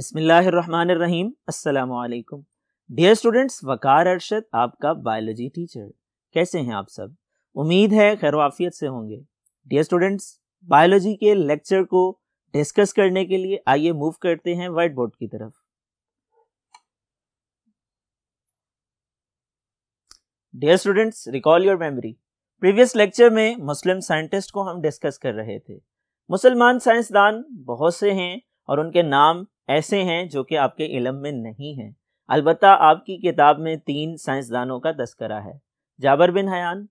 बिसमीम असलकुम dear students वकार अरशद आपका बायोलॉजी टीचर कैसे हैं आप सब उम्मीद है खैरवाफियत से होंगे डियर स्टूडेंट्स बायोलॉजी के लेक्चर को डिस्कस करने के लिए आइए मूव करते हैं वाइट बोर्ड की तरफ dear students recall your memory previous lecture में मुस्लिम साइंटिस्ट को हम डिस्कस कर रहे थे मुसलमान साइंसदान बहुत से हैं और उनके नाम ऐसे हैं जो कि आपके इलम में नहीं हैं अलबत् आपकी किताब में तीन साइंसदानों का तस्करा है जाबर बिन हयान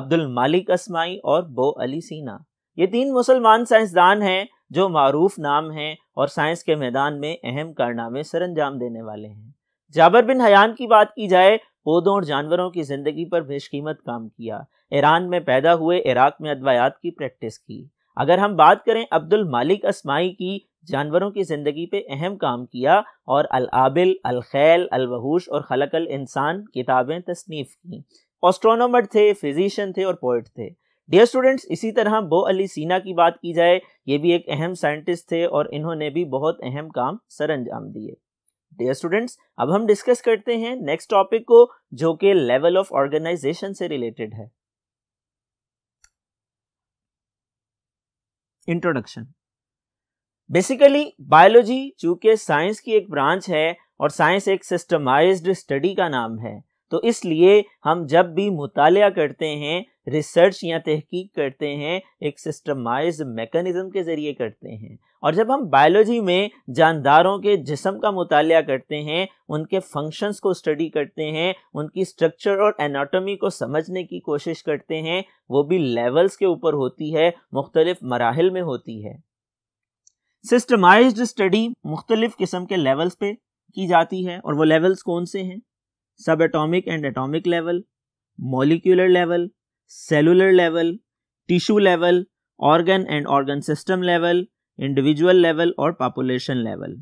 अब्दुल मालिक असमाई और बो अली सीना ये तीन मुसलमान साइंसदान हैं जो मरूफ नाम हैं और साइंस के मैदान में अहम कारनामे सर अंजाम देने वाले हैं जाबर बिन हयान की बात की जाए पौधों और जानवरों की ज़िंदगी पर बेशकीमत काम किया ईरान में पैदा हुए इराक में अदवायात की प्रैक्टिस की अगर हम बात करें अब्दुल मालिक असमाई की जानवरों की ज़िंदगी पे अहम काम किया और अल अलखैल अलवहूश और खलकल इंसान किताबें तसनीफ़ की ऑस्ट्रोनोमर थे फिजिशियन थे और पोइट थे डियर स्टूडेंट्स इसी तरह बो अली सीना की बात की जाए ये भी एक अहम साइंटिस्ट थे और इन्होंने भी बहुत अहम काम सर अंजाम दिए डियर स्टूडेंट्स अब हम डिस्कस करते हैं नेक्स्ट टॉपिक को जो कि लेवल ऑफ ऑर्गेनाइजेशन से रिलेटेड है इंट्रोडक्शन बेसिकली बायोलॉजी चूंकि साइंस की एक ब्रांच है और साइंस एक सिस्टमाइज्ड स्टडी का नाम है तो इसलिए हम जब भी मुताल करते हैं रिसर्च या तहकीक करते हैं एक सिस्टमाइज मेकनिज़म के ज़रिए करते हैं और जब हम बायोलॉजी में जानदारों के जिसम का मुताल करते हैं उनके फंक्शंस को स्टडी करते हैं उनकी स्ट्रक्चर और एनाटॉमी को समझने की कोशिश करते हैं वो भी लेवल्स के ऊपर होती है मुख्तलिफ मराहल में होती है सिस्टमाइज स्टडी मुख्तलिफ किस्म के लेवल्स पे की जाती है और वो लेवल्स कौन से हैं सब atomic and atomic level molecular level cellular level tissue level organ and organ system level individual level और पॉपुलेशन लेवल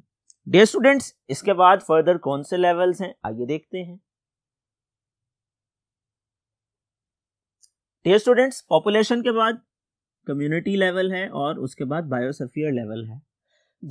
डे स्टूडेंट्स इसके बाद फर्दर कौन से लेवल्स हैं आइए देखते हैं डे स्टूडेंट्स पॉपुलेशन के बाद कम्युनिटी लेवल है और उसके बाद बायोसफियर लेवल है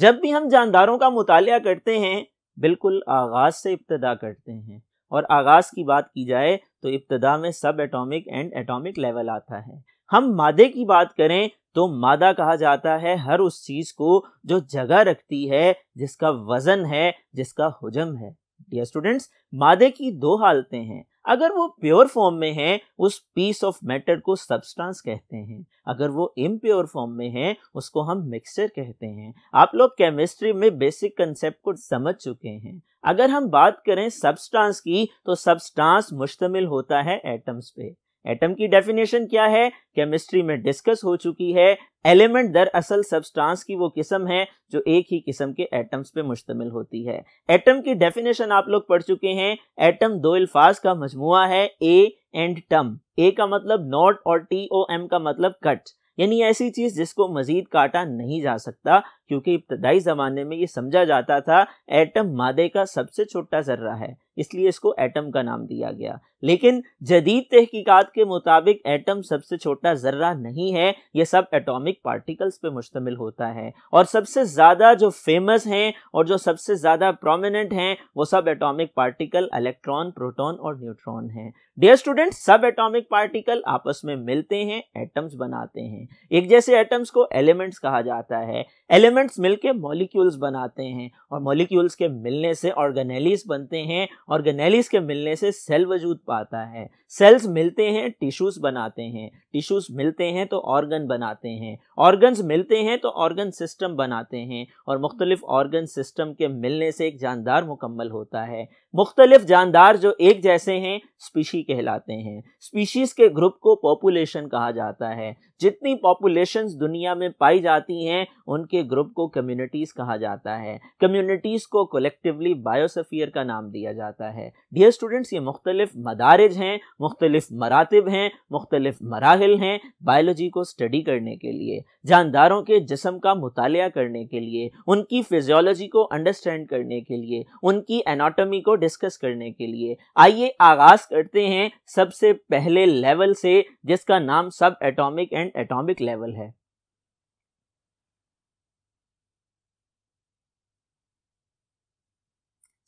जब भी हम जानदारों का मुताल करते हैं बिल्कुल आगाज से इब्तदा करते हैं और आगाज की बात की जाए तो इब्तदा में सब एटॉमिक एंड एटॉमिक लेवल आता है हम मादे की बात करें तो मादा कहा जाता है हर उस चीज़ को जो जगह रखती है जिसका वज़न है जिसका हुजम है डियर स्टूडेंट्स मादे की दो हालतें हैं अगर वो प्योर फॉर्म में है उस पीस ऑफ मैटर को सब्सटेंस कहते हैं अगर वो इम्प्योर फॉर्म में है उसको हम मिक्सचर कहते हैं आप लोग केमिस्ट्री में बेसिक कंसेप्ट को समझ चुके हैं अगर हम बात करें सब्सटेंस की तो सब्सटेंस मुश्तमिल होता है एटम्स पे एटम की डेफिनेशन क्या है केमिस्ट्री में डिस्कस हो चुकी है एलिमेंट दर असल सब्सटेंस की वो किस्म है जो एक ही किस्म के एटम्स पे मुश्तमिल होती है एटम की डेफिनेशन आप लोग पढ़ चुके हैं एटम दो अल्फाज का मजमुआ है ए एंड टम ए का मतलब नॉट और टी ओ एम का मतलब कट यानी ऐसी चीज जिसको मजीद काटा नहीं जा सकता क्योंकि इब्तदाई ज़माने में ये समझा जाता था एटम मादे का सबसे छोटा जर्रा है इसलिए इसको एटम का नाम दिया गया लेकिन जदीद तहकीकात के मुताबिक एटम सबसे छोटा जर्रा नहीं है यह सब एटॉमिक पार्टिकल्स पे मुश्तमिल होता है और सबसे ज़्यादा जो फेमस हैं और जो सबसे ज़्यादा प्रोमिनेंट हैं वो subatomic particle electron proton और न्यूट्रॉन हैं dear student subatomic particle आपस में मिलते हैं एटम्स बनाते हैं एक जैसे एटम्स को एलिमेंट्स कहा जाता है एलिमेंट एलिमेंट्स मिलके मॉलिक्यूल्स बनाते हैं और मॉलिक्यूल्स के मिलने से ऑर्गेनेलिस बनते हैं ऑर्गेनेलिस के मिलने से सेल वजूद पाता है सेल्स मिलते हैं टिश्यूज बनाते हैं टिश्यूज मिलते हैं तो ऑर्गन बनाते हैं ऑर्गन्स मिलते हैं तो ऑर्गन सिस्टम बनाते हैं और मुख्तलिफ ऑर्गन सिस्टम के मिलने से एक जानदार मुकम्मल होता है मुख्तलिफ जानदार जो एक जैसे हैं स्पीशी कहलाते हैं स्पीशीज़ के ग्रुप को पॉपुलेशन कहा जाता है जितनी पॉपुलेशन दुनिया में पाई जाती हैं उनके ग्रुप को कम्युनिटीज़ कहा जाता है कम्युनिटीज़ को कलेक्टिवली बायोसफियर का नाम दिया जाता है डियर स्टूडेंट्स ये मुख्तलिफ मदारज हैं मुख्तलिफ मरातब हैं मुख्तलिफ मराहल हैं बायोलॉजी को स्टडी करने के लिए जानदारों के जिसम का मुताल करने के लिए उनकी फिजियोलॉजी को अंडरस्टैंड करने के लिए उनकी एनाटमी को डिस्कस करने के लिए आइए आगाज करते हैं सबसे पहले लेवल से जिसका नाम सब एटॉमिक एंड एटॉमिक लेवल है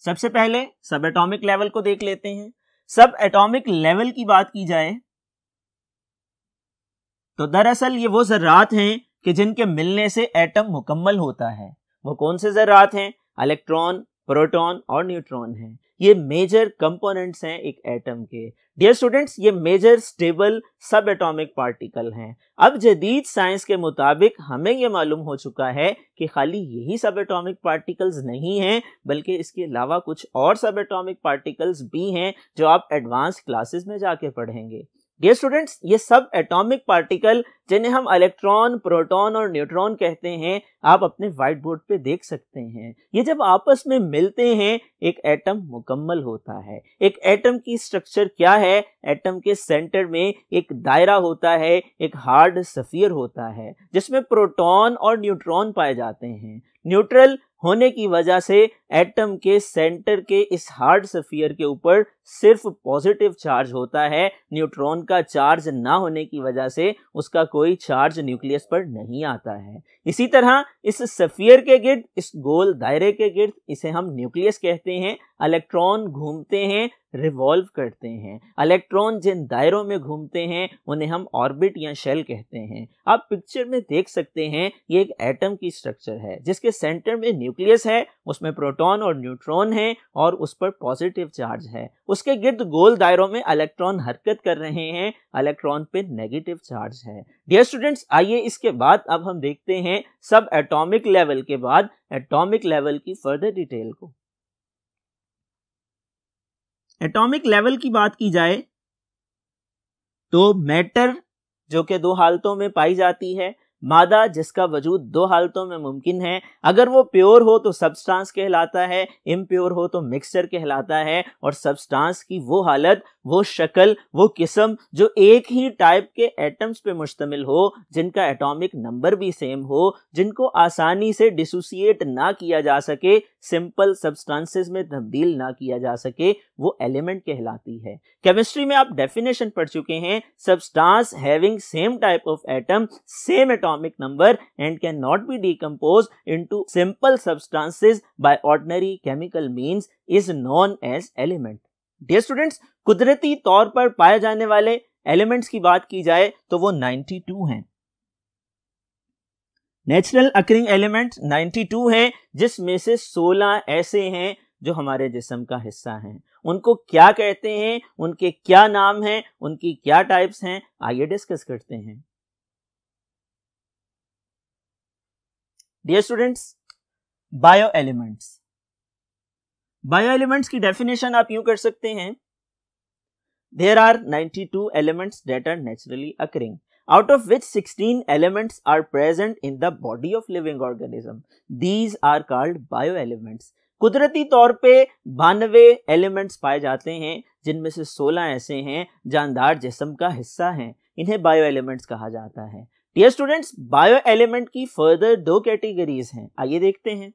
सबसे पहले सब एटॉमिक लेवल को देख लेते हैं सब एटॉमिक लेवल की बात की जाए तो दरअसल ये वो जर्रात हैं कि जिनके मिलने से एटम मुकम्मल होता है वो कौन से जर्रात हैं इलेक्ट्रॉन प्रोटॉन और न्यूट्रॉन हैं ये मेजर कंपोनेंट्स हैं एक एटम के डियर स्टूडेंट्स ये major stable subatomic particle हैं अब जदीद साइंस के मुताबिक हमें ये मालूम हो चुका है कि खाली यही सब एटॉमिक पार्टिकल्स नहीं हैं बल्कि इसके अलावा कुछ और सब एटॉमिक पार्टिकल्स भी हैं जो आप एडवांस क्लासेस में जाके पढ़ेंगे डियर स्टूडेंट्स ये सब एटॉमिक पार्टिकल जिन्हें हम इलेक्ट्रॉन प्रोटॉन और न्यूट्रॉन कहते हैं आप अपने व्हाइट बोर्ड पे देख सकते हैं ये जब आपस में मिलते हैं एक एटम मुकम्मल होता है एक एटम की स्ट्रक्चर क्या है एटम के सेंटर में एक दायरा होता है एक हार्ड सफियर होता है जिसमें प्रोटॉन और न्यूट्रॉन पाए जाते हैं न्यूट्रल होने की वजह से एटम के सेंटर के इस हार्ड सफियर के ऊपर सिर्फ पॉजिटिव चार्ज होता है न्यूट्रॉन का चार्ज ना होने की वजह से उसका कोई चार्ज न्यूक्लियस पर नहीं आता है इसी तरह इस सफियर के गिर्द इस गोल दायरे के गिर्द इसे हम न्यूक्लियस कहते हैं इलेक्ट्रॉन घूमते हैं रिवॉल्व करते हैं इलेक्ट्रॉन जिन दायरों में घूमते हैं उन्हें हम ऑर्बिट या शेल कहते हैं आप पिक्चर में देख सकते हैं ये एक एटम की स्ट्रक्चर है जिसके सेंटर में न्यूक्लियस न्यूक्लियस है उसमें प्रोटॉन और न्यूट्रॉन है और उस पर पॉजिटिव चार्ज है उसके गिर्द गोल दायरों में इलेक्ट्रॉन हरकत कर रहे हैं इलेक्ट्रॉन पे नेगेटिव चार्ज है डियर स्टूडेंट्स आइए इसके बाद अब हम देखते हैं सब एटॉमिक लेवल के बाद एटॉमिक लेवल की फर्दर डिटेल को एटॉमिक लेवल की बात की जाए तो मैटर जो कि दो हालतों में पाई जाती है मादा जिसका वजूद दो हालतों में मुमकिन है अगर वो प्योर हो तो सब्सटेंस कहलाता है इम्प्योर हो तो मिक्सचर कहलाता है और सब्सटेंस की वो हालत वो शक्ल वो किस्म जो एक ही टाइप के एटम्स पे मुश्तमिल हो जिनका एटॉमिक नंबर भी सेम हो जिनको आसानी से डिसोसिएट ना किया जा सके सिंपल सब्सटेंसेस में तब्दील ना किया जा सके वो एलिमेंट कहलाती है केमिस्ट्री में आप डेफिनेशन पढ़ चुके हैं substance having same type of atom same atomic number and can not be into simple substances by ordinary chemical means is known as element dear students कुदरती तौर पर पाए जाने वाले एलिमेंट्स की बात की जाए तो वो 92 हैं नेचुरल अक्रिंग एलिमेंट 92 हैं जिसमें से 16 ऐसे हैं जो हमारे जिसम का हिस्सा हैं उनको क्या कहते हैं उनके क्या नाम हैं उनकी क्या टाइप्स हैं आइए डिस्कस करते हैं dear students bio elements bio elements की डेफिनेशन आप यूं कर सकते हैं there are 92 elements that are naturally occurring of which sixteen 16 are present in the body of living organism these are called bio elements कुदरती तौर पे बानवे एलिमेंट्स पाए जाते हैं जिनमें से 16 ऐसे हैं जानदार जिसम का हिस्सा हैं इन्हें बायो एलिमेंट्स कहा जाता है डियर स्टूडेंट्स बायो एलिमेंट की फर्दर दो कैटेगरीज हैं आइए देखते हैं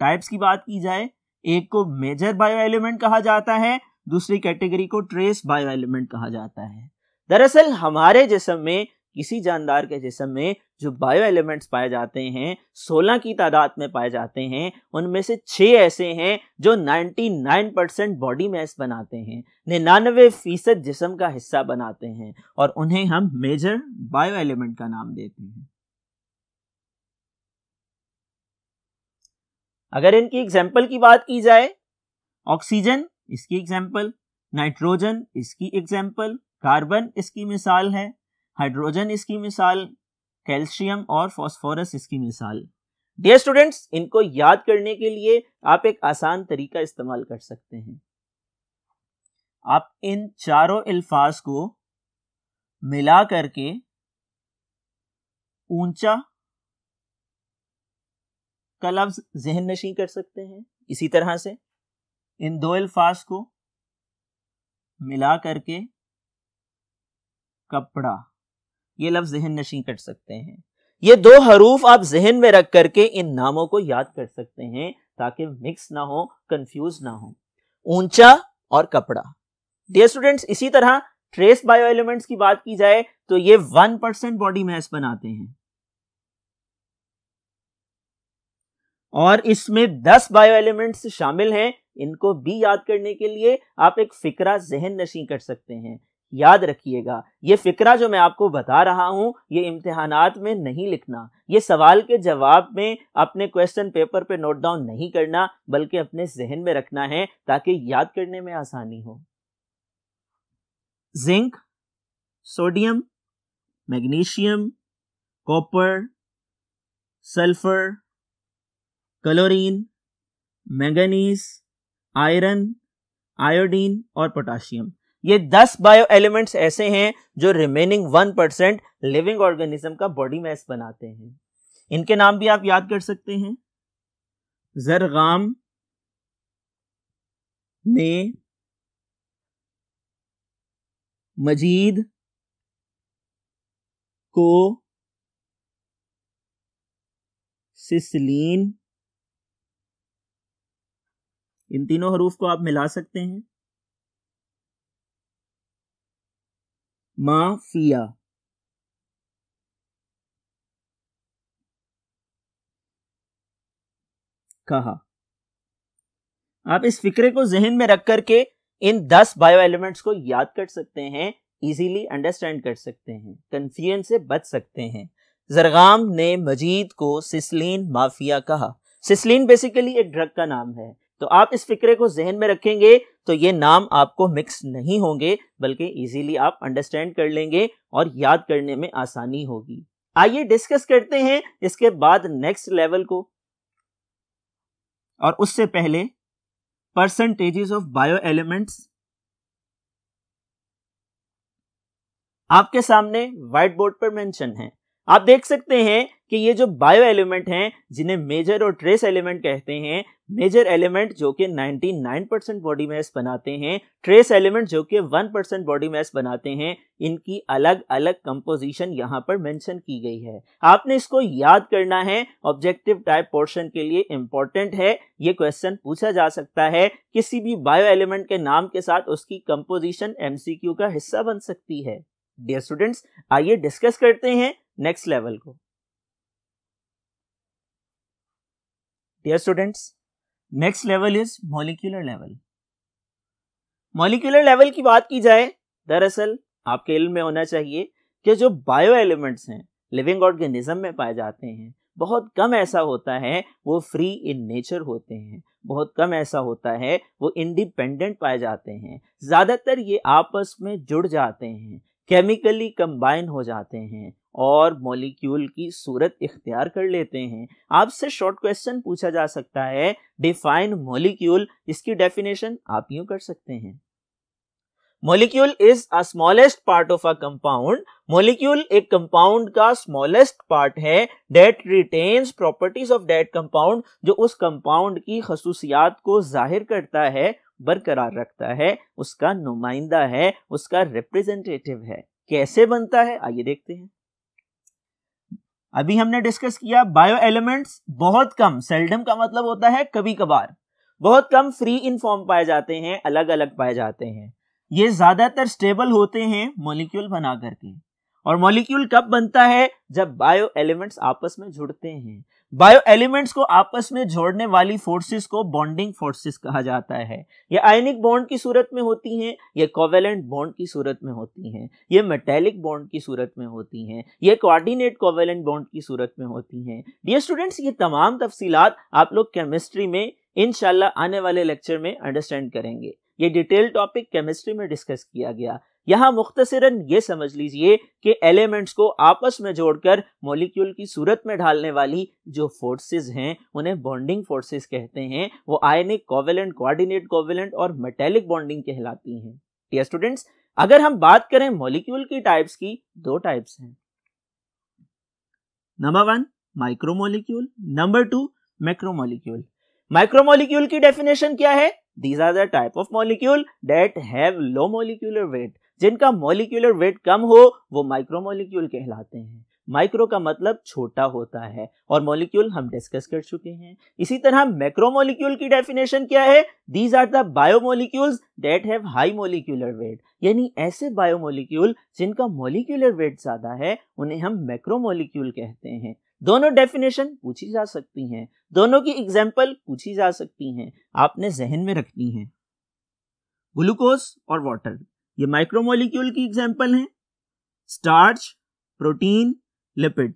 टाइप्स की बात की जाए एक को मेजर बायो एलिमेंट कहा जाता है दूसरी कैटेगरी को ट्रेस बायो एलिमेंट कहा जाता है दरअसल हमारे जिसम में किसी जानदार के जिसम में जो बायो एलिमेंट्स पाए जाते हैं 16 की तादाद में पाए जाते हैं उनमें से छह ऐसे हैं जो 99 परसेंट बॉडी मैस बनाते हैं निन्यानवे फीसद जिसम का हिस्सा बनाते हैं और उन्हें हम मेजर बायो एलिमेंट का नाम देते हैं अगर इनकी एग्जाम्पल की बात की जाए ऑक्सीजन इसकी एग्जाम्पल नाइट्रोजन इसकी एग्जाम्पल कार्बन इसकी मिसाल है हाइड्रोजन इसकी मिसाल कैल्शियम और फॉस्फोरस इसकी मिसाल डियर स्टूडेंट्स इनको याद करने के लिए आप एक आसान तरीका इस्तेमाल कर सकते हैं आप इन चारों अल्फाज को मिला करके ऊंचा का लफ्ज जहन नशी कर सकते हैं इसी तरह से इन दो अल्फाज को मिला करके कपड़ा ये लफ्ज जहन नशी कर सकते हैं ये दो हरूफ आप जहन में रख करके इन नामों को याद कर सकते हैं ताकि मिक्स ना हो कंफ्यूज ना हो ऊंचा और कपड़ा डियर स्टूडेंट्स इसी तरह ट्रेस बायो एलिमेंट्स की बात की जाए तो ये वन परसेंट बॉडी मैस बनाते हैं और इसमें 10 बायो एलिमेंट्स शामिल हैं इनको भी याद करने के लिए आप एक फिक्रा जहन नशी कर सकते हैं याद रखिएगा ये फिक्रा जो मैं आपको बता रहा हूँ ये इम्तहानात में नहीं लिखना ये सवाल के जवाब में अपने क्वेश्चन पेपर पे नोट डाउन नहीं करना बल्कि अपने जहन में रखना है ताकि याद करने में आसानी हो zinc sodium magnesium copper sulphur chlorine manganese iron iodine और पोटाशियम ये 10 बायो एलिमेंट्स ऐसे हैं जो रिमेनिंग 1 परसेंट लिविंग ऑर्गेनिज्म का बॉडी मैस बनाते हैं इनके नाम भी आप याद कर सकते हैं जरगाम ने मजीद को सिसलीन इन तीनों हरूफ को आप मिला सकते हैं माफिया कहा आप इस फिक्रे को जहन में रख करके इन दस बायो एलिमेंट्स को याद कर सकते हैं इजीली अंडरस्टैंड कर सकते हैं कंफ्यूजन से बच सकते हैं जरगाम ने मजीद को सिसलिन माफिया कहा सिसलिन बेसिकली एक ड्रग का नाम है तो आप इस फिक्रे को जहन में रखेंगे तो ये नाम आपको मिक्स नहीं होंगे बल्कि इजीली आप अंडरस्टैंड कर लेंगे और याद करने में आसानी होगी आइए डिस्कस करते हैं इसके बाद नेक्स्ट लेवल को और उससे पहले परसेंटेजेस ऑफ बायो एलिमेंट्स आपके सामने व्हाइट बोर्ड पर मेंशन है आप देख सकते हैं कि ये जो बायो एलिमेंट हैं जिन्हें मेजर और ट्रेस एलिमेंट कहते हैं मेजर एलिमेंट जो कि 99 परसेंट बॉडी मैस बनाते हैं ट्रेस एलिमेंट जो कि 1 परसेंट बॉडी मैस बनाते हैं इनकी अलग अलग कंपोजिशन यहाँ पर मेंशन की गई है आपने इसको याद करना है ऑब्जेक्टिव टाइप पोर्शन के लिए इम्पोर्टेंट है ये क्वेश्चन पूछा जा सकता है किसी भी बायो एलिमेंट के नाम के साथ उसकी कंपोजिशन एमसीक्यू का हिस्सा बन सकती है डियर स्टूडेंट्स आइए डिस्कस करते हैं नेक्स्ट लेवल को dear students next level is molecular level molecular level की बात की जाए दरअसल आपके इल्म में होना चाहिए कि जो बायो एलिमेंट्स हैं लिविंग ऑर्गेनिज्म में पाए जाते हैं बहुत कम ऐसा होता है वो फ्री इन नेचर होते हैं बहुत कम ऐसा होता है वो इंडिपेंडेंट पाए जाते हैं ज़्यादातर ये आपस में जुड़ जाते हैं केमिकली कंबाइन हो जाते हैं और मॉलिक्यूल की सूरत इख्तियार कर लेते हैं आपसे शॉर्ट क्वेश्चन पूछा जा सकता है डिफाइन मॉलिक्यूल इसकी डेफिनेशन आप यूं कर सकते हैं molecule is a smallest part of a compound molecule एक कंपाउंड का स्मॉलेस्ट पार्ट है that retains properties of that compound जो उस कंपाउंड की खसूसियात को जाहिर करता है बरकरार रखता है उसका नुमाइंदा है उसका रिप्रेजेंटेटिव है कैसे बनता है आइए देखते हैं अभी हमने डिस्कस किया बायो एलिमेंट्स बहुत कम सेल्डम का मतलब होता है कभी कभार बहुत कम फ्री इन फॉर्म पाए जाते हैं अलग अलग पाए जाते हैं ये ज्यादातर स्टेबल होते हैं मॉलिक्यूल बना करके और मॉलिक्यूल कब बनता है जब बायो एलिमेंट्स आपस में जुड़ते हैं बायो एलिमेंट्स को आपस में जोड़ने वाली फोर्सेस को बॉन्डिंग फोर्सेस कहा जाता है ये आयनिक बॉन्ड की सूरत में होती हैं ये कोवेलेंट बॉन्ड की सूरत में होती हैं ये मेटेलिक बॉन्ड की सूरत में होती हैं ये कोऑर्डिनेट कोवेलेंट बॉन्ड की सूरत में होती हैं डियर स्टूडेंट्स ये तमाम तफसीलात आप लोग केमिस्ट्री में इनशाला आने वाले लेक्चर में अंडरस्टैंड करेंगे ये डिटेल टॉपिक केमिस्ट्री में डिस्कस किया गया यहां मुख्तसरन ये समझ लीजिए कि एलिमेंट्स को आपस में जोड़कर मोलिक्यूल की सूरत में ढालने वाली जो फोर्सेस हैं उन्हें बॉन्डिंग फोर्सेस कहते हैं वो आयनिक कोवेलेंट कोऑर्डिनेट कोवेलेंट और मेटेलिक बॉन्डिंग कहलाती हैं डियर स्टूडेंट्स अगर हम बात करें मोलिक्यूल की टाइप्स की दो टाइप्स हैं number one micromolecule number two macromolecule micromolecule की डेफिनेशन क्या है these are the type of molecule that have low molecular weight जिनका मॉलिक्यूलर वेट कम हो वो माइक्रोमोलिक्यूल कहलाते हैं माइक्रो का मतलब छोटा होता है और मॉलिक्यूल हम डिस्कस कर चुके हैं इसी तरह मैक्रोमोलिक्यूल की डेफिनेशन क्या है these are the biomolecules that have high molecular weight यानी ऐसे बायोमोलिक्यूल जिनका मोलिक्यूलर वेट ज्यादा है उन्हें हम मैक्रोमोलिक्यूल कहते हैं दोनों डेफिनेशन पूछी जा सकती हैं दोनों की एग्जाम्पल पूछी जा सकती हैं आपने जहन में रखनी है ग्लूकोज और वाटर ये माइक्रोमोलिक्यूल की एग्जाम्पल हैं स्टार्च प्रोटीन लिपिड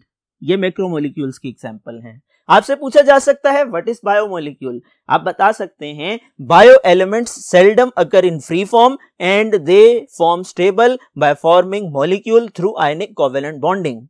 ये मैक्रोमोलिक्यूल्स की एग्जाम्पल हैं आपसे पूछा जा सकता है व्हाट इज बायोमोलिक्यूल आप बता सकते हैं bio elements seldom occur in free form and they form stable by forming molecule through ionic covalent bonding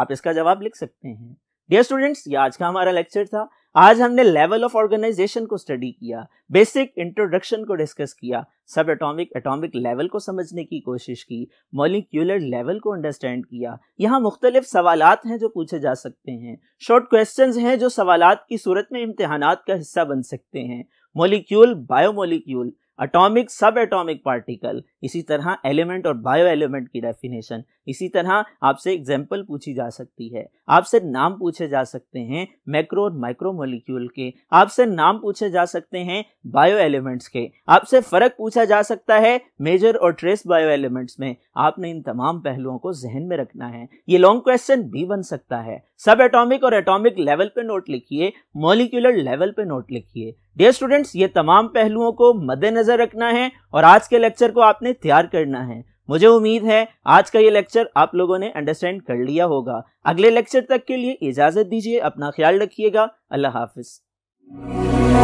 आप इसका जवाब लिख सकते हैं डियर स्टूडेंट्स ये आज का हमारा लेक्चर था आज हमने लेवल ऑफ ऑर्गेनाइजेशन को स्टडी किया बेसिक इंट्रोडक्शन को डिस्कस किया सब एटॉमिक एटॉमिक लेवल को समझने की कोशिश की मॉलिक्यूलर लेवल को अंडरस्टैंड किया यहाँ मुख्तलिफ सवालत हैं जो पूछे जा सकते हैं शॉर्ट क्वेश्चन हैं जो सवालत की सूरत में इम्तहान का हिस्सा बन सकते हैं molecule biomolecule atomic subatomic particle इसी तरह एलिमेंट और बायो एलिमेंट की डेफिनेशन इसी तरह आपसे एग्जाम्पल पूछी जा सकती है आपसे नाम पूछे जा सकते हैं मैक्रो और माइक्रो मोलिक्यूल के आपसे नाम पूछे जा सकते हैं बायो एलिमेंट्स के आपसे फ़र्क पूछा जा सकता है मेजर और ट्रेस बायो एलिमेंट्स में आपने इन तमाम पहलुओं को जहन में रखना है ये लॉन्ग क्वेश्चन भी बन सकता है सब एटॉमिक और एटॉमिक लेवल पे नोट लिखिए मोलिकुलर लेवल पे नोट लिखिए डियर स्टूडेंट्स ये तमाम पहलुओं को मद्देनजर नज़र रखना है और आज के लेक्चर को आपने तैयार करना है मुझे उम्मीद है आज का ये लेक्चर आप लोगों ने अंडरस्टैंड कर लिया होगा अगले लेक्चर तक के लिए इजाज़त दीजिए अपना ख्याल रखिएगा अल्लाह हाफिज़